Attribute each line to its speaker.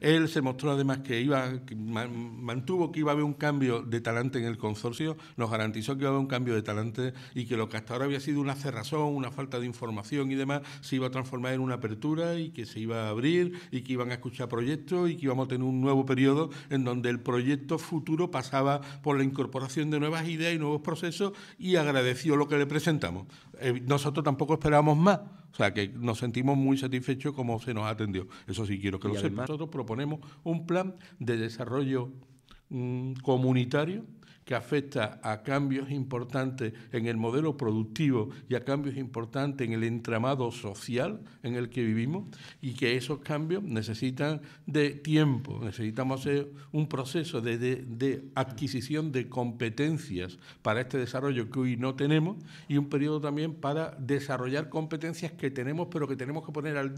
Speaker 1: Él se mostró además que iba, mantuvo que iba a haber un cambio de talante en el consorcio, nos garantizó que iba a haber un cambio de talante y que lo que hasta ahora había sido una cerrazón, una falta de información y demás, se iba a transformar en una apertura y que se iba a abrir y que iban a escuchar proyectos y que íbamos a tener un nuevo periodo en donde el proyecto futuro pasaba por la incorporación de nuevas ideas y nuevos procesos y agradeció lo que le presentamos. Eh, nosotros tampoco esperábamos más o sea que nos sentimos muy satisfechos como se nos atendió. Eso sí quiero que lo sepan. Nosotros proponemos un plan de desarrollo mm, comunitario que afecta a cambios importantes en el modelo productivo y a cambios importantes en el entramado social en el que vivimos y que esos cambios necesitan de tiempo, necesitamos hacer un proceso de, adquisición de competencias para este desarrollo que hoy no tenemos y un periodo también para desarrollar competencias que tenemos pero que tenemos que poner al